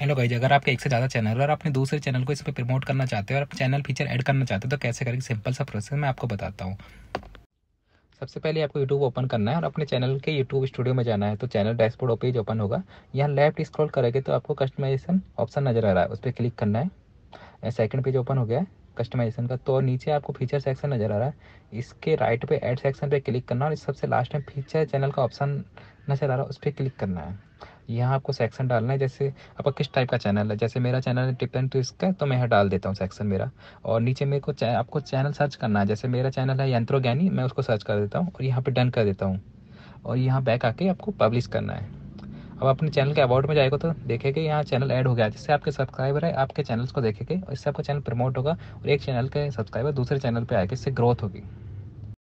hello guys अगर आपके एक से ज़्यादा चैनल है और आपने दूसरे चैनल को इस पर प्रमोट करना चाहते हो और आप चैनल फीचर ऐड करना चाहते हो तो कैसे करेंगे सिंपल सा प्रोसेस मैं आपको बताता हूँ सबसे पहले आपको यूट्यूब ओपन करना है और अपने चैनल के यूट्यूब स्टूडियो में जाना है तो चैनल डैशबोर्ड पेज ओपन होगा यहाँ लेफ्ट स्क्रॉल करेंगे तो आपको कस्टमाइजेशन ऑप्शन नजर आ रहा है उस पर क्लिक करना है सेकंड पेज ओपन हो गया है कस्टमाइजेशन का तो नीचे आपको फीचर सेक्शन नज़र आ रहा है इसके राइट पे एड सेक्शन पे क्लिक करना और सबसे लास्ट में फीचर चैनल का ऑप्शन नज़र आ रहा है उस पर क्लिक करना है यहाँ आपको सेक्शन डालना है जैसे आपका किस टाइप का चैनल है जैसे मेरा चैनल है टिप एंड ट्रिक्स का तो मैं यहाँ डाल देता हूँ सेक्शन मेरा और नीचे मेरे को चै, आपको चैनल सर्च करना है जैसे मेरा चैनल है यंत्रोज्ञानी मैं उसको सर्च कर देता हूँ और यहाँ पर डन कर देता हूँ और यहाँ बैक आके आपको पब्लिश करना है अब अपने चैनल के अबाउट में जाएगा तो देखेंगे यहाँ चैनल ऐड हो गया जिससे आपके सब्सक्राइबर है आपके चैनल्स को देखेंगे और इससे आपका चैनल प्रमोट होगा और एक चैनल के सब्सक्राइबर दूसरे चैनल पर आएगा इससे ग्रोथ होगी